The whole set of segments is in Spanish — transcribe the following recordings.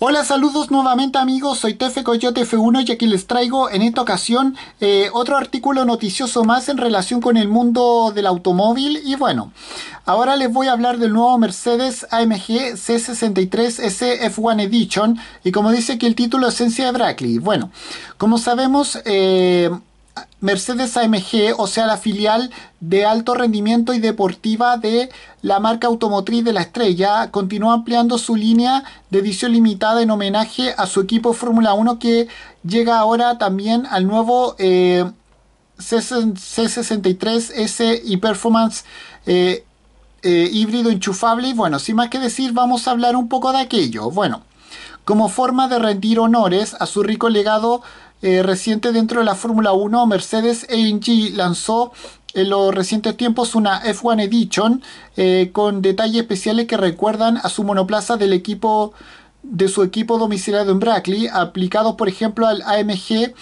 Hola, saludos nuevamente amigos, soy Tefe Coyote F1 y aquí les traigo en esta ocasión eh, otro artículo noticioso más en relación con el mundo del automóvil y bueno, ahora les voy a hablar del nuevo Mercedes AMG C63 SF1 Edition y como dice aquí el título Esencia de Brackley, bueno, como sabemos eh, Mercedes AMG, o sea, la filial de alto rendimiento y deportiva de la marca automotriz de la estrella, continúa ampliando su línea de edición limitada en homenaje a su equipo Fórmula 1 que llega ahora también al nuevo eh, C63S y Performance eh, eh, híbrido enchufable. Y bueno, sin más que decir, vamos a hablar un poco de aquello. Bueno, como forma de rendir honores a su rico legado, eh, reciente dentro de la Fórmula 1, Mercedes AMG lanzó en los recientes tiempos una F1 Edition eh, con detalles especiales que recuerdan a su monoplaza del equipo de su equipo domiciliado en Brackley, aplicados por ejemplo al AMG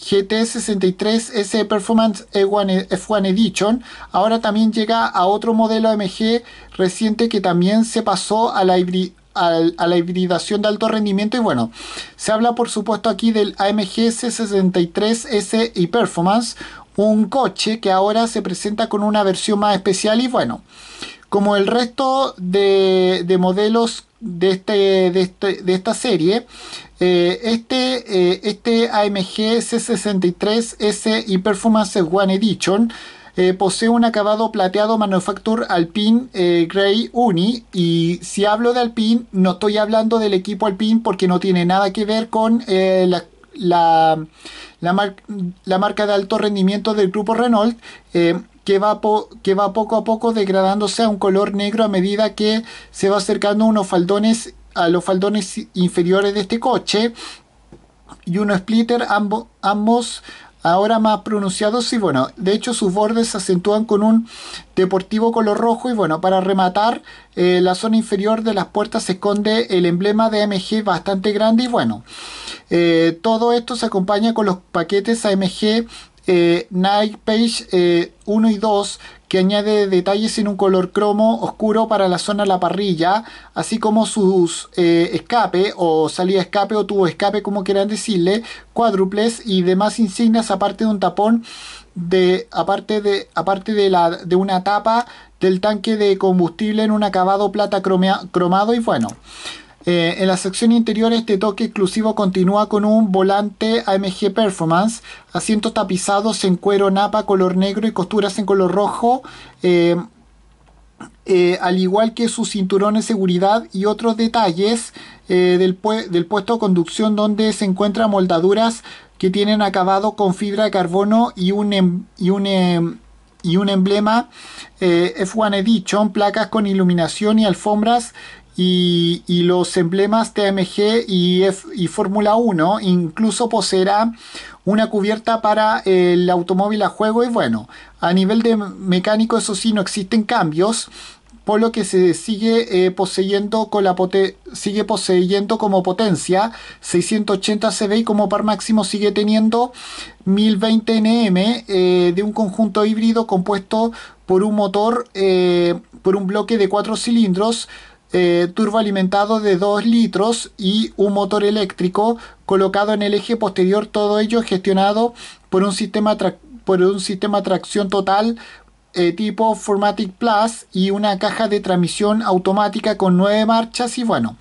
GT63S Performance F1 e, Edition. Ahora también llega a otro modelo AMG reciente que también se pasó a la, a la hibridación de alto rendimiento. Y bueno, se habla por supuesto aquí del AMG C63S y Performance, un coche que ahora se presenta con una versión más especial. Y bueno, como el resto de, modelos este, de, este, de, esta serie, eh, este, eh, este AMG C63S y Performance One Edition eh, posee un acabado plateado Manufacture Alpine eh, Grey Uni. Y si hablo de Alpine, no estoy hablando del equipo Alpine porque no tiene nada que ver con eh, la, marca de alto rendimiento del grupo Renault. Que va, que va, poco a poco degradándose a un color negro a medida que se va acercando unos faldones a los faldones inferiores de este coche y uno splitter, ambos ahora más pronunciados y bueno, de hecho sus bordes se acentúan con un deportivo color rojo y bueno, para rematar eh, la zona inferior de las puertas se esconde el emblema de AMG bastante grande y bueno, eh, todo esto se acompaña con los paquetes AMG eh, Night Page 1 eh, y 2 que añade detalles en un color cromo oscuro para la zona de la parrilla, así como sus eh, escape o salida escape o tubo escape, como quieran decirle, cuádruples y demás insignias aparte de un tapón de aparte de aparte de la de una tapa del tanque de combustible en un acabado plata cromado y bueno. Eh, en la sección interior este toque exclusivo continúa con un volante AMG Performance, asientos tapizados en cuero napa color negro y costuras en color rojo, eh, eh, al igual que su cinturón de seguridad y otros detalles del, del puesto de conducción donde se encuentran moldaduras que tienen acabado con fibra de carbono y un, em-, y un em-, y un emblema eh, F1 Edition, placas con iluminación y alfombras y, y los emblemas TMG y, y Fórmula 1. Incluso poseerá una cubierta para el automóvil a juego y bueno, a nivel de mecánico eso sí no existen cambios por lo que se sigue eh, poseyendo con la sigue poseyendo como potencia 680 CV y como par máximo sigue teniendo 1020 NM eh, de un conjunto híbrido compuesto por un motor eh, por un bloque de 4 cilindros turbo alimentado de 2 litros y un motor eléctrico colocado en el eje posterior todo ello gestionado por un sistema por un sistema de tracción total eh, tipo Formatic Plus y una caja de transmisión automática con nueve marchas y bueno,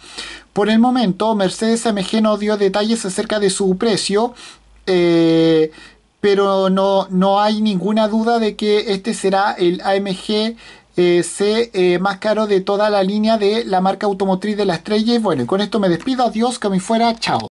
por el momento Mercedes AMG no dio detalles acerca de su precio, eh, pero no, no hay ninguna duda de que este será el AMG eh, C más caro de toda la línea de la marca automotriz de la estrella. Y bueno, con esto me despido. Adiós, que me fuera. Chao.